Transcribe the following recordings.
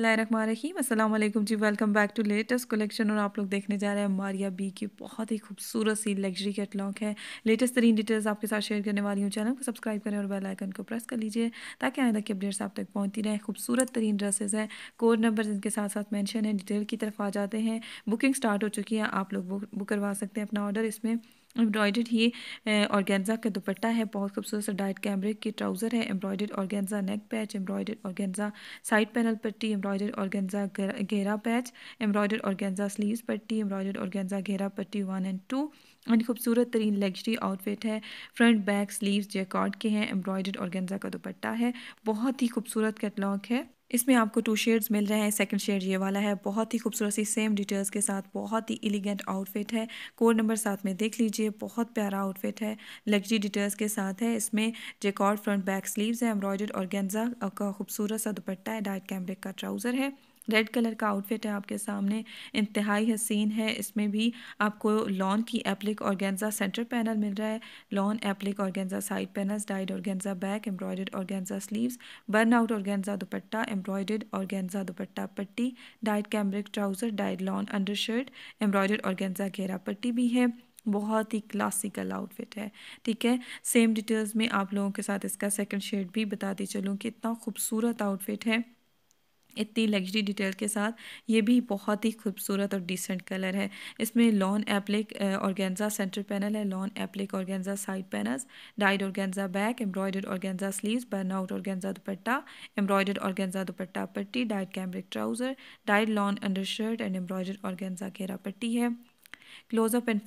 रखीम Aslam ji welcome back to latest collection और आप लोग देखने जा रहे हैं मारिया बी की बहुत ही खूबसूरत सी लग्जरी कैटलॉग है लेटेस्ट तरीन डिटेल्स आपके साथ शेयर करने वाली हूँ चैनल को सब्सक्राइब करें और बेल आइकन को प्रेस कर लीजिए ताकि तक की अपडेट्स आप तक पहुँचती रहें खूबसूरत तरीन ड्रेसेस हैं कोड नंबर इनके साथ साथ मैंशन है डिटेल की तरफ आ जाते हैं बुकिंग स्टार्ट हो चुकी है आप लोग बुक करवा सकते हैं अपना ऑर्डर इसमें एम्ब्रॉयडर्ड ये ऑर्गेन्जा का दुपट्टा है बहुत खूबसूरत सा डाइट कैमरिक की ट्राउज़र है embroidered organza neck patch embroidered organza side panel पट्टी एम्ब्रॉयडर्ड ऑर्गेन्जा घेरा पैच एम्ब्रॉयडर्ड ऑर्गेन्जा स्लीव पट्टी एम्ब्रॉयडर्ड ऑर्गेन्जा घेरा पट्टी वन एंड टू एंड खूबसूरत तरीन लग्जरी आउटफिट है फ्रंट बैक स्लीव जेकॉर्ड के हैं एम्ब्रॉयडर्ड ऑर्गेन्जा का दुपट्टा है बहुत ही खूबसूरत कैटलॉग है इसमें आपको टू शेड्स मिल रहे हैं सेकंड शेड ये वाला है बहुत ही खूबसूरत सी सेम डिटेल्स के साथ बहुत ही एलिगेंट आउटफिट है कोड नंबर सात में देख लीजिए बहुत प्यारा आउटफिट है लग्जरी डिटेल्स के साथ है इसमें जेकॉर्ड फ्रंट बैक स्लीव्स है एम्ब्रॉयडर्ड और गेंजा का खूबसूरत सा दुपट्टा है डाइट कैमरिक का ट्राउज़र है रेड कलर का आउटफिट है आपके सामने इंतहाई हसीन है इसमें भी आपको लॉन की एप्लिक गेंजा सेंटर पैनल मिल रहा है lawn applique organza side panels dyed organza back embroidered organza sleeves burn out organza dupatta embroidered organza dupatta पट्टी dyed cambric trouser dyed lawn under shirt embroidered organza घेरा पट्टी भी है बहुत ही क्लासिकल आउटफिट है ठीक है सेम डिटेल्स में आप लोगों के साथ इसका सेकंड शेड भी बताती चलूँ कि इतना खूबसूरत आउटफिट है इतनी लग्जरी डिटेल के साथ ये भी बहुत ही खूबसूरत और डिसेंट कलर है इसमें lawn applique organza centre panel है lawn applique organza side panels dyed organza back embroidered organza sleeves out organza dupatta embroidered organza dupatta पट्टी dyed cambric trouser dyed lawn under shirt and embroidered organza घेरा पट्टी है Closeup and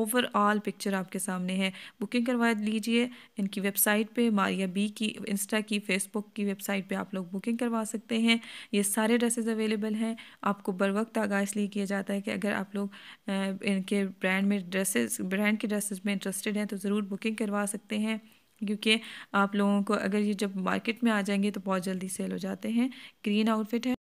overall picture आपके सामने है booking करवा लीजिए इनकी वेबसाइट पे मारिया बी की इंस्टा की फेसबुक की वेबसाइट पे आप लोग बुकिंग करवा सकते हैं ये सारे ड्रेसेस अवेलेबल हैं आपको बर वक्त आगाह इसलिए किया जाता है कि अगर आप लोग इनके ब्रांड में ड्रेसेस ब्रांड के ड्रेसेस में इंटरेस्टेड हैं तो ज़रूर बुकिंग करवा सकते हैं क्योंकि आप लोगों को अगर ये जब मार्केट में आ जाएंगे तो बहुत जल्दी सेल हो जाते हैं ग्रीन आउटफिट है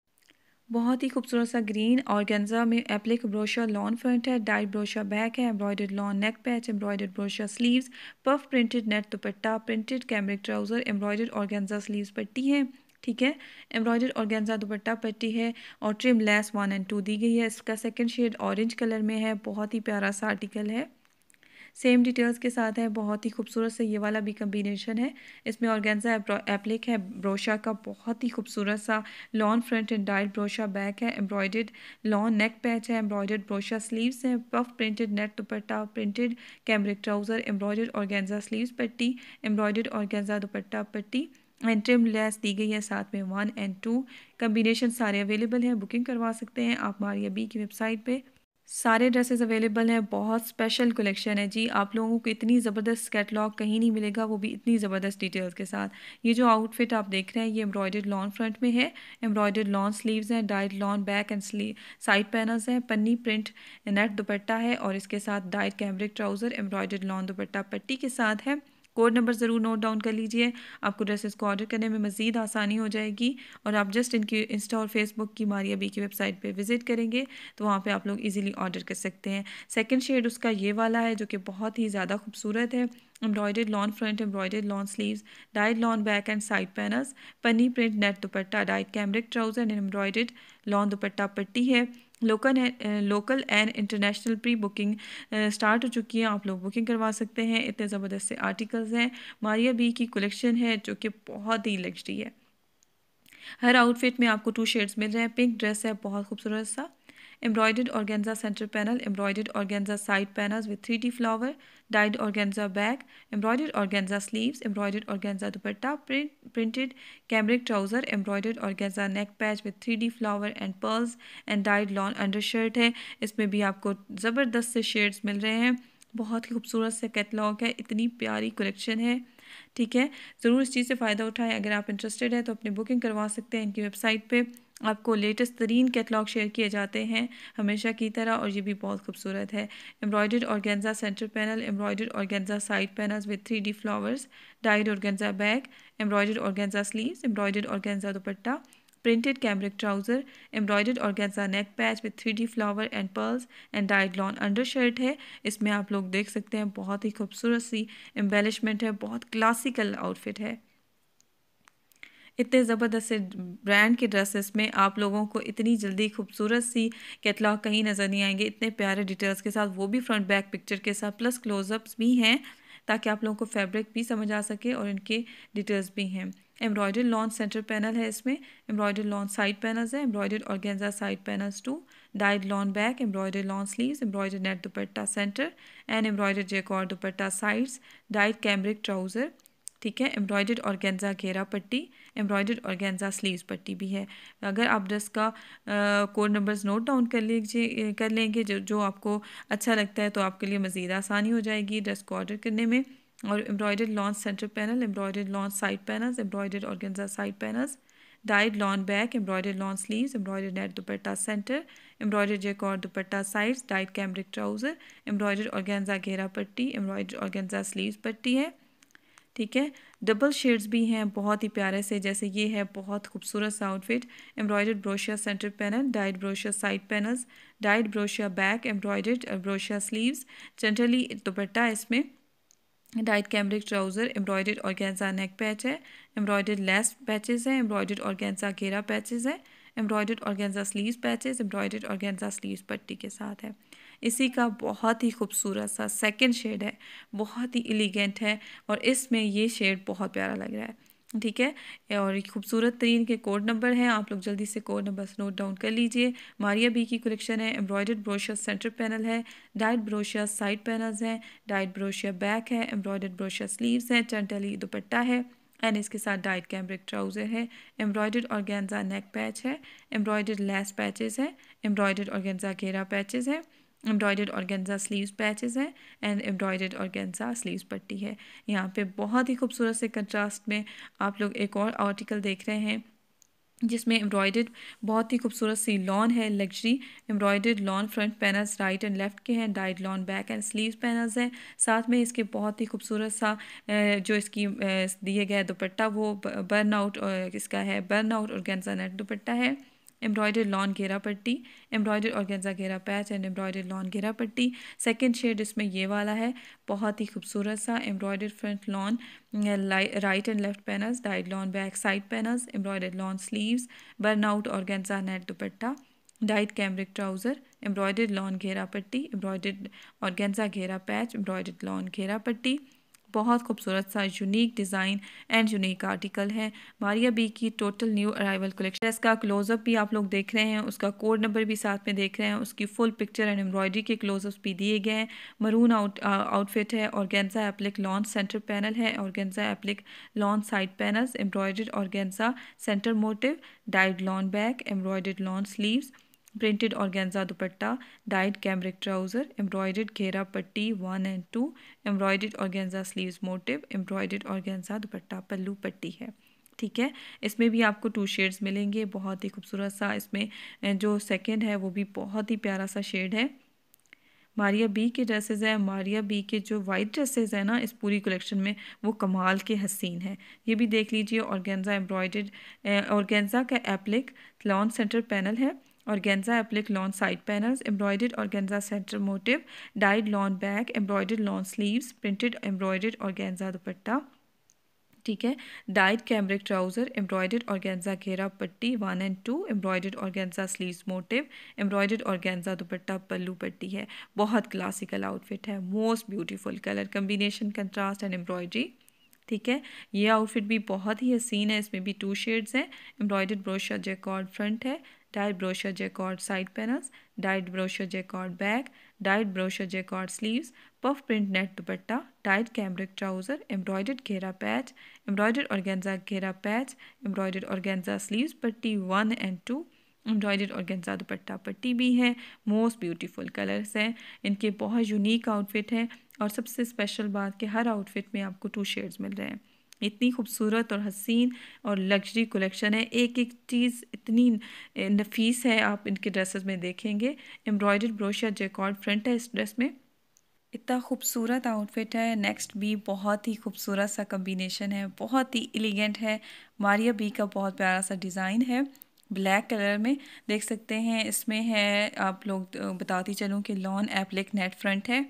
बहुत ही खूबसूरत सा ग्रीन और गेंजा में एप्लिक ब्रोशर लॉन फ्रंट है डाइट ब्रोशर बैक है embroidered lawn neck patch embroidered broshia sleeves puff printed net dupatta printed cambric trouser embroidered और गेंजा स्लीव्स पट्टी है ठीक है एम्ब्रॉयडर्ड और गेंजा दुपट्टा पट्टी है और trim lace one and two दी गई है इसका सेकेंड शेड ऑरेंज कलर में है बहुत ही प्यारा सा आर्टिकल है सेम डिटेल्स के साथ है बहुत ही खूबसूरत से ये वाला भी कम्बिनेशन है इसमें ऑर्गेंजा एप्लिक है ब्रोशा का बहुत ही खूबसूरत सा lawn front and dyed ब्रोशा back है एम्ब्रॉयडेड लॉन्ग नेक पैच है एम्ब्रॉयडेड ब्रोशा स्लीव्स हैं puff printed net dupatta printed cambric trouser embroidered organza sleeves पट्टी एम्ब्रॉयडेड ऑर्गेंजा दुपट्टा पट्टी एंड ट्रिम लेस दी गई है साथ में वन एंड टू कम्बिनेशन सारे अवेलेबल हैं बुकिंग करवा सकते हैं आप हमारी अभी की वेबसाइट पे सारे ड्रेसेस अवेलेबल हैं बहुत स्पेशल कलेक्शन है जी आप लोगों को इतनी ज़बरदस्त कैटलॉग कहीं नहीं मिलेगा वो भी इतनी ज़बरदस्त डिटेल्स के साथ ये जो आउटफिट आप देख रहे हैं ये एम्ब्रॉयडर्ड लॉन फ्रंट में है एम्ब्रॉयडर्ड लॉन स्लीव्स हैं dyed lawn back and sleeve side panels हैं पन्नी प्रिंट नेट दुपट्टा है और इसके साथ dyed cambric trouser embroidered lawn dupatta पट्टी के साथ है कोड नंबर ज़रूर नोट डाउन कर लीजिए आपको ड्रेसेस को ऑर्डर करने में मज़ीद आसानी हो जाएगी और आप जस्ट इनकी इंस्टा और फेसबुक की मारिया बी की वेबसाइट पर विज़िट करेंगे तो वहाँ पर आप लोग इजीली ऑर्डर कर सकते हैं सेकेंड शेड उसका ये वाला है जो कि बहुत ही ज़्यादा खूबसूरत है embroidered lawn front embroidered lawn sleeves dyed lawn back and side panels पनी print net dupatta dyed cambric trouser and embroidered lawn dupatta पट्टी है local local and international pre booking start हो चुकी है आप लोग बुकिंग करवा सकते हैं इतने ज़बरदस्त से आर्टिकल्स हैं मारिया बी की कलेक्शन है जो कि बहुत ही लग्जरी है हर आउटफिट में आपको टू शेड्स मिल रहे हैं पिंक ड्रेस है बहुत खूबसूरत सा embroidered organza center panel, embroidered organza side panels with 3D flower, dyed organza back, embroidered organza sleeves, embroidered organza dupatta, print, printed cambric trouser, embroidered organza neck patch with 3D flower and pearls and dyed lawn undershirt है इसमें भी आपको ज़बरदस्त से shades मिल रहे हैं बहुत ही खूबसूरत से कैटलॉग है इतनी प्यारी कलेक्शन है ठीक है ज़रूर इस चीज़ से फ़ायदा उठाएं अगर आप इंटरेस्टेड है तो अपनी बुकिंग करवा सकते हैं इनकी वेबसाइट पे आपको लेटेस्ट तरीन कैटलॉग शेयर किए जाते हैं हमेशा की तरह और ये भी बहुत खूबसूरत है embroidered organza centre panel embroidered organza side panels with three D flowers dyed organza back embroidered organza sleeves embroidered organza dupatta printed printed और trouser, neck patch with three D flower and pearls and dyed lawn under shirt है इसमें आप लोग देख सकते हैं बहुत ही खूबसूरत सी एम्बेलिशमेंट है बहुत क्लासिकल आउटफिट है इतने ज़बरदस्त से ब्रांड के ड्रेसेस में आप लोगों को इतनी जल्दी खूबसूरत सी कैटलॉग कहीं नज़र नहीं आएंगे इतने प्यारे डिटेल्स के साथ वो भी फ्रंट बैक पिक्चर के साथ प्लस क्लोजअप्स भी हैं ताकि आप लोगों को फैब्रिक भी समझ आ सके और इनके डिटेल्स भी हैं एम्ब्रॉयडर लॉन्च सेंटर पैनल है इसमें एम्ब्रॉयडर लॉन्च साइड पैनल्स है embroidered organza side panels two dyed lawn back embroidered lawn sleeve embroidered net dupatta centre and embroidered jacquard dupatta sides dyed cambric trouser ठीक है और गेंजा घेरा पट्टी एम्ब्रॉयड organza sleeves पट्टी भी है अगर आप ड्रेस का कोड नंबर्स नोट डाउन कर लीजिए कर लेंगे जो जो आपको अच्छा लगता है तो आपके लिए मज़ीद आसानी हो जाएगी ड्रेस को ऑर्डर करने में और embroidered lawn centre panel embroidered lawn side panels embroidered organza side panels dyed lawn back embroidered lawn sleeves embroidered net dupatta centre embroidered jacquard dupatta sides dyed cambric trouser और ऑर्गेन्जा घेरा पट्टी और ऑर्गेन्जा स्लीव्स पट्टी है ठीक है डबल शेड्स भी हैं बहुत ही प्यारे से जैसे ये है बहुत खूबसूरत सा outfit embroidered ब्रोशिया centre panel dyed broshia side panels dyed broshia back embroidered ब्रोशिया sleeves chantilly dupatta इसमें dyed cambric trouser embroidered organza neck patch है एम्ब्रॉयडर्ड लेस पैचेज हैं एम्ब्रॉयडर्ड ऑर्गेन्जा घेरा पैचेज हैं embroidered organza sleeve patches embroidered organza sleeve पट्टी के साथ है इसी का बहुत ही खूबसूरत सा सेकंड शेड है बहुत ही एलिगेंट है और इसमें ये शेड बहुत प्यारा लग रहा है ठीक है और खूबसूरत तरीन के कोड नंबर हैं आप लोग जल्दी से कोड नंबर नोट डाउन कर लीजिए मारिया बी की कलेक्शन है एम्ब्रॉयडर्ड ब्रोशिया सेंटर पैनल है डाइट ब्रोशिया साइड पैनल्स हैं डाइट ब्रोशिया बैक है एम्ब्रॉयडर्ड ब्रोशिया स्लीव्स हैं चंटली दुपट्टा है एंड इसके साथ डाइट कैम्ब्रिक ट्राउज़र है एम्ब्रॉयडर्ड ऑर्गेन्जा नेक पैच है एम्ब्रॉयडर्ड लेस पैचेज है एम्ब्रॉयडर्ड ऑर्गेन्जा घेरा पैचेज है एम्ब्रॉयडर्ड ऑर्गेन्जा स्लीव्स पैचेज है एंड एम्ब्रॉयडर्ड गेंजा स्लीव्स पट्टी है यहाँ पे बहुत ही खूबसूरत से कंट्रास्ट में आप लोग एक और आर्टिकल देख रहे हैं जिसमें एम्ब्रॉयडर्ड बहुत ही खूबसूरत सी लॉन है luxury embroidered lawn front panels right and left के हैं dyed lawn back and sleeves panels हैं साथ में इसके बहुत ही खूबसूरत सा जो इसकी दिए गए दुपट्टा वो बर्न आउट इसका है बर्न आउट और गेंजा नेट दुपट्टा है embroidered लॉन घेरा पट्टी embroidered organza घेरा पैच एंड embroidered लॉन घेरा पट्टी सेकेंड शेड इसमें ये वाला है बहुत ही खूबसूरत सा embroidered front lawn right and left panels dyed lawn back side panels embroidered lawn sleeves burn out organza net dupatta dyed cambric trouser embroidered lawn घेरा पट्टी एम्ब्रॉयडर्ड ऑर्गेन्जा घेरा पैच एम्ब्रॉयडर्ड लॉन घेरा पट्टी बहुत खूबसूरत सा unique design and unique article है मारिया बी की टोटल न्यू अराइवल कलेक्शन इसका क्लोजअप भी आप लोग देख रहे हैं उसका कोड नंबर भी साथ में देख रहे हैं उसकी फुल पिक्चर एंड एम्ब्रॉयडरी के क्लोजअप भी दिए गए हैं मरून आउट आउटफिट है organza applique lawn centre panel है organza applique lawn side panels embroidered और organza centre motif dyed lawn back embroidered lawn sleeves printed organza dupatta dyed cambric trouser embroidered घेरा पट्टी one and two embroidered organza sleeves motif embroidered organza dupatta पल्लू पट्टी है ठीक है इसमें भी आपको टू शेड्स मिलेंगे बहुत ही खूबसूरत सा इसमें जो सेकेंड है वो भी बहुत ही प्यारा सा शेड है मारिया बी के ड्रेसेस हैं मारिया बी के जो वाइट ड्रेसेस हैं ना इस पूरी कलेक्शन में वो कमाल के हसीन हैं ये भी देख लीजिए ऑर्गेन्जा एम्ब्रॉयडेड ऑर्गेन्जा का एप्लिक लॉन्च सेंटर पैनल है organza applique lawn side panels embroidered organza center motif dyed lawn back embroidered lawn sleeves printed embroidered organza dupatta ठीक है dyed cambric trouser embroidered organza घेरा पट्टी one and two embroidered organza sleeves motif embroidered organza dupatta पल्लू पट्टी है बहुत classical outfit है most beautiful colour combination contrast and embroidery ठीक है ये आउटफिट भी बहुत ही हसीन है इसमें भी टू शेड्स हैं एम्ब्रॉयडर्ड ब्रोशा जैकॉर्ड फ्रंट है dyed broshia jacquard side panels dyed broshia jacquard back dyed broshia jacquard sleeves puff print net dupatta dyed cambric trouser embroidered घेरा पैच एम्ब्रॉयडर्ड गेंजा घेरा पैच एम्ब्रॉयडर्ड गेंजा स्लीव्स पट्टी one and two embroidered organza dupatta पट्टी भी है most beautiful colours हैं इनके बहुत unique outfit हैं और सबसे स्पेशल बात कि हर आउटफिट में आपको टू शेड्स मिल रहे हैं इतनी खूबसूरत और हसीन और लग्जरी कलेक्शन है एक एक चीज़ इतनी नफीस है आप इनके ड्रेसेस में देखेंगे ब्रोश या जेकॉर्ड फ्रंट है इस ड्रेस में इतना खूबसूरत आउटफिट है नेक्स्ट भी बहुत ही खूबसूरत सा कम्बिनेशन है बहुत ही एलिगेंट है मारिया बी का बहुत प्यारा सा डिज़ाइन है ब्लैक कलर में देख सकते हैं इसमें है आप लोग बताती चलूँ कि लॉन एप्लिक नेट फ्रंट है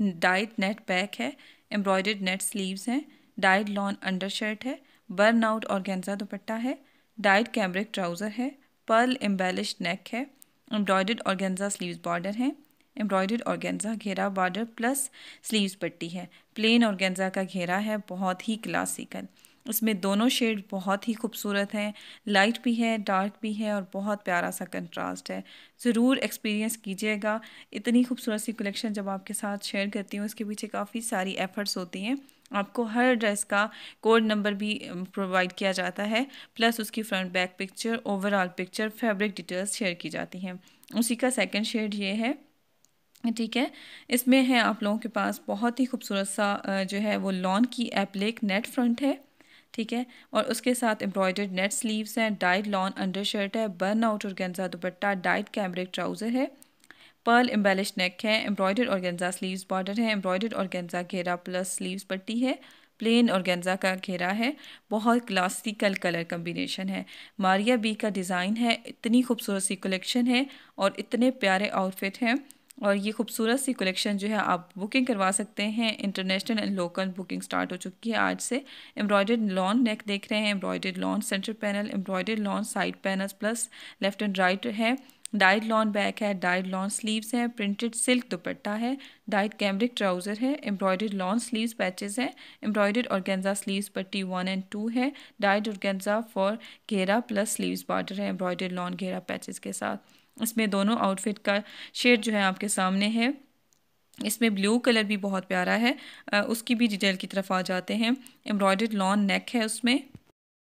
डाइड नेट पैक है एम्ब्रॉयड नेट स्लीव्स हैं डाइड लॉन अंडरशर्ट है burn out organza dupatta है डाइड कैमरिक ट्राउज़र है पर्ल एम्बेलिश नेक है एम्ब्रॉयड गेंजा स्लीव्स बॉर्डर हैं एम्ब्रॉयड ऑर्गेन्जा घेरा बॉर्डर प्लस स्लीव्स पट्टी है प्लेन गेंजा का घेरा है बहुत ही क्लासिकल इसमें दोनों शेड बहुत ही खूबसूरत हैं लाइट भी है डार्क भी है और बहुत प्यारा सा कंट्रास्ट है ज़रूर एक्सपीरियंस कीजिएगा इतनी खूबसूरत सी कलेक्शन जब आपके साथ शेयर करती हूँ इसके पीछे काफ़ी सारी एफ़र्ट्स होती हैं आपको हर ड्रेस का कोड नंबर भी प्रोवाइड किया जाता है प्लस उसकी front back picture overall picture fabric details share की जाती हैं उसी का सेकंड शेड ये है ठीक है इसमें है आप लोगों के पास बहुत ही खूबसूरत सा जो है वो लॉन की एप्लेक नेट फ्रंट है ठीक है और उसके साथ एम्ब्रॉयडर्ड नेट स्लीव्स हैं डाइड लॉन अंडर शर्ट है burn out organza dupatta dyed cambric trouser है पर्ल एम्बेलिश नेक है एम्ब्रॉयडर्ड गेंजा स्लीव्स बॉर्डर है एम्ब्रॉयडर्ड गेंजा घेरा प्लस स्लीव्स पट्टी है प्लेन गेंजा का घेरा है बहुत क्लासिकल कलर कम्बिनेशन है मारिया बी का डिज़ाइन है इतनी खूबसूरत सी कलेक्शन है और इतने प्यारे आउटफिट हैं और ये खूबसूरत सी कलेक्शन जो है आप बुकिंग करवा सकते हैं international and local booking start हो चुकी है आज से एम्ब्रॉयडर्ड लॉन नेक देख रहे हैं embroidered lawn centre panel embroidered lawn side panel plus left and right है डाइड लॉन बैक है डाइड लॉन स्लीव्स हैं प्रिंटेड सिल्क दुपट्टा है डाइड कैमरिक ट्राउज़र है एम्ब्रॉयडर्ड लॉन स्लीव्स पैचेस हैं एम्ब्रॉयडर्ड ऑर्गेंजा स्लीव्स पट्टी वन एंड टू है dyed organza for घेरा plus sleeves border है एम्ब्रॉयडर्ड लॉन घेरा पैचेस के साथ इसमें दोनों आउटफिट का शेड जो है आपके सामने है इसमें ब्लू कलर भी बहुत प्यारा है उसकी भी डिटेल की तरफ आ जाते हैं एम्ब्रॉयड लॉन्ग नेक है उसमें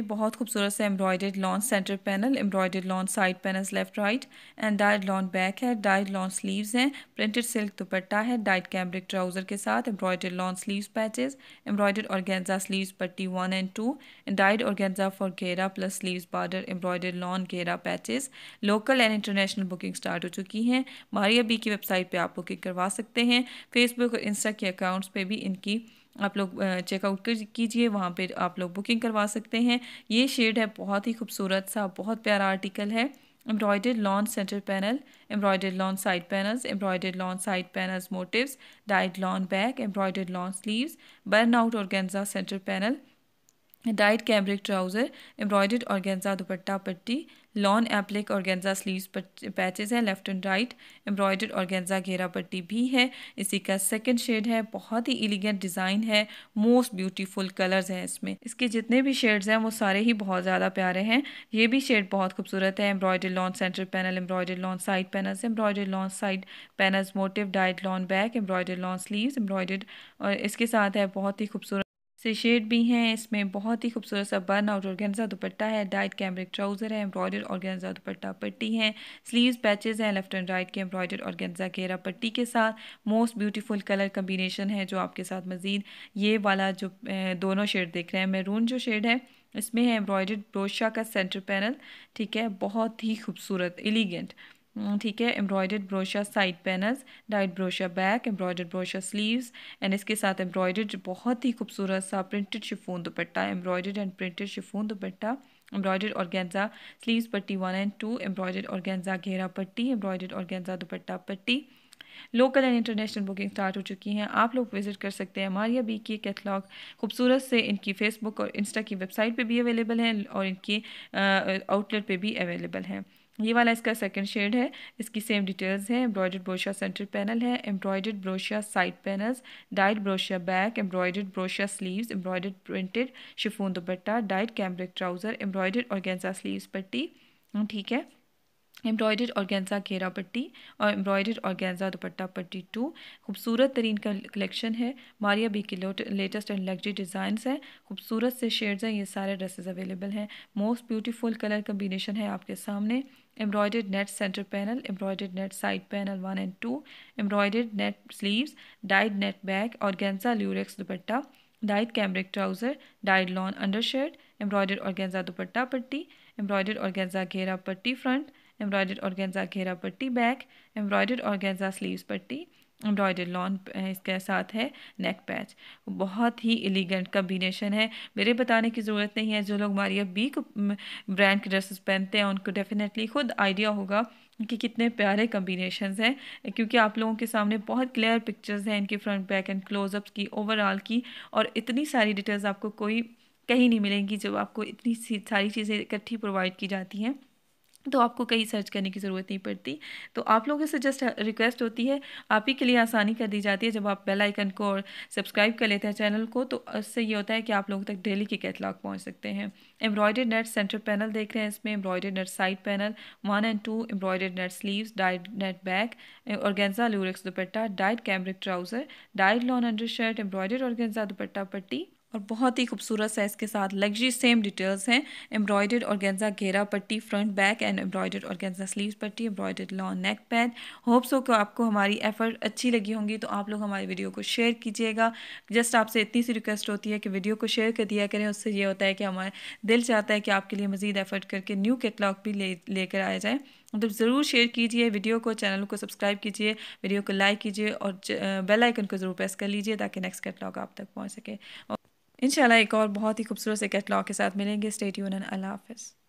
बहुत खूबसूरत से embroidered lawn centre panel embroidered lawn side panels left right and dyed lawn back है डाइड लॉन स्लीव्स हैं प्रिंटेड सिल्क दुपट्टा है डाइड कैम्ब्रिक ट्राउजर के साथ embroidered lawn sleeves patches embroidered organza sleeves पट्टी one and two and dyed organza for घेरा plus sleeves border embroidered lawn घेरा patches local and international booking start हो चुकी हैं मारिया बी की वेबसाइट पर आप बुकिंग करवा सकते हैं फेसबुक और इंस्टा के अकाउंट्स पर भी इनकी आप लोग चेकआउट कीजिए वहाँ पे आप लोग बुकिंग करवा सकते हैं ये शेड है बहुत ही खूबसूरत सा बहुत प्यारा आर्टिकल है embroidered lawn centre panel embroidered lawn side panels embroidered lawn side panels motifs dyed lawn back embroidered lawn sleeves burn out और centre panel dyed cambric trouser embroidered organza dupatta पट्टी lawn applique organza sleeves patches हैं left and right embroidered organza घेरा पट्टी भी है इसी का second shade है बहुत ही एलिगेंट डिज़ाइन है मोस्ट ब्यूटीफुल कलर्स हैं इसमें इसके जितने भी शेड्स हैं वो सारे ही बहुत ज़्यादा प्यारे हैं ये भी शेड बहुत खूबसूरत है embroidered lawn centre panel embroidered lawn side panel embroidered lawn side panel motif dyed lawn back embroidered lawn sleeve embroidered और इसके साथ है बहुत ही खूबसूरत से शेड भी हैं इसमें बहुत ही खूबसूरत सा बर्न आउट ऑर्गेन्जा दुपट्टा है डाइट कैमरिक ट्राउज़र है एम्ब्रॉयडर ऑर्गेन्जा दुपट्टा पट्टी है स्लीव्स पैचेज हैं लेफ्ट एंड राइट के एम्ब्रॉयडर ऑर्गेन्जा घेरा पट्टी के साथ मोस्ट ब्यूटीफुल कलर कम्बिनेशन है जो आपके साथ मज़ीद ये वाला जो दोनों शेड देख रहे हैं मैरून जो शेड है इसमें है एम्ब्रॉयडर्ड ब्रोशा का सेंटर पैनल ठीक है बहुत ही खूबसूरत एलिगेंट हम्म, ठीक है embroidered brochia side panels dyed ब्रोशा back embroidered brochia sleeves and इसके साथ एम्ब्रॉयडर्ड बहुत ही खूबसूरत सा printed chiffon dupatta embroidered and printed chiffon dupatta embroidered organza sleeves पट्टी one and two embroidered organza घेरा पट्टी एम्ब्रॉयडर्ड गेंजा दुपट्टा पट्टी local and international booking start हो चुकी हैं आप लोग विजिट कर सकते हैं हमारे बी की कैटलॉग खूबसूरत से इनकी फेसबुक और इंस्टा की वेबसाइट पे भी अवेलेबल हैं और इनकी आउटलेट पे भी अवेलेबल हैं ये वाला इसका सेकंड शेड है इसकी सेम डिटेल्स हैं एम्ब्रॉयडर्ड ब्रोशिया सेंटर पैनल है embroidered brochia side panels dyed ब्रोशिया back embroidered ब्रोशिया sleeves embroidered printed chiffon dupatta dyed cambric trouser embroidered organza sleeves पट्टी हाँ, ठीक है एम्ब्रॉयडर्ड गेंजा घेरा पट्टी और एम्ब्रॉयडर्ड गेंजा दुपट्टा पट्टी टू खूबसूरत तरीन का कलेक्शन है मारिया बी के लेटेस्ट एंड लग्जरी डिज़ाइन हैं खूबसूरत से शेड्स हैं ये सारे ड्रेसेस अवेलेबल हैं मोस्ट ब्यूटीफुल कलर कम्बिनेशन है आपके सामने embroidered net center panel embroidered net side panel 1 and 2 embroidered net sleeves dyed net bag organza lurex dupatta dyed cambric trouser dyed lawn undershirt embroidered organza dupatta patti embroidered organza ghera patti front embroidered organza ghera patti back embroidered organza sleeves patti embroidered lawn eh, इसके साथ है नेक patch बहुत ही elegant combination है मेरे बताने की ज़रूरत नहीं है जो लोग मारिया बी ब्रांड के ड्रेसेस पहनते हैं उनको डेफिनेटली खुद आइडिया होगा कि कितने प्यारे कम्बिनेशन हैं क्योंकि आप लोगों के सामने बहुत क्लियर पिक्चर्स हैं इनके फ्रंट बैक एंड क्लोजअप की ओवरऑल की और इतनी सारी डिटेल्स आपको कोई कहीं नहीं मिलेंगी जब आपको इतनी सारी चीज़ें इकट्ठी प्रोवाइड की जाती हैं तो आपको कहीं सर्च करने की ज़रूरत नहीं पड़ती तो आप लोगों से जस्ट रिक्वेस्ट होती है आप ही के लिए आसानी कर दी जाती है जब आप बेल आइकन को और सब्सक्राइब कर लेते हैं चैनल को तो उससे ये होता है कि आप लोगों तक डेली के कैटलाग पहुंच सकते हैं एम्ब्रॉयडर्ड नेट सेंटर पैनल देख रहे हैं इसमें embroidered net side panel one and two embroidered net sleeve dyed net back organza lurex dupatta dyed cambric trouser dyed lawn under undershirt embroidered organza dupatta पट्टी और बहुत ही खूबसूरत साइज के साथ लग्जरी सेम डिटेल्स हैं एम्ब्रॉयडर्ड और गेंजा घेरा पट्टी फ्रंट बैक एंड एम्ब्रॉयडर्ड और गेंजा स्लीव्स पट्टी embroidered long neck pad hope so कि आपको हमारी एफर्ट अच्छी लगी होंगी तो आप लोग हमारी वीडियो को शेयर कीजिएगा जस्ट आपसे इतनी सी रिक्वेस्ट होती है कि वीडियो को शेयर कर दिया करें उससे ये होता है कि हमारा दिल चाहता है कि आपके लिए मज़ीद एफर्ट करके न्यू कैटलॉग भी ले लेकर आया जाए मतलब तो ज़रूर शेयर कीजिए वीडियो को चैनल को सब्सक्राइब कीजिए वीडियो को लाइक कीजिए और बेल आइकन को ज़रूर प्रेस कर लीजिए ताकि नेक्स्ट कैटलॉग आप तक पहुँच सके इंशाल्लाह एक और बहुत ही खूबसूरत से कैटलॉग के साथ मिलेंगे स्टेट यून अल्लाह हाफिज़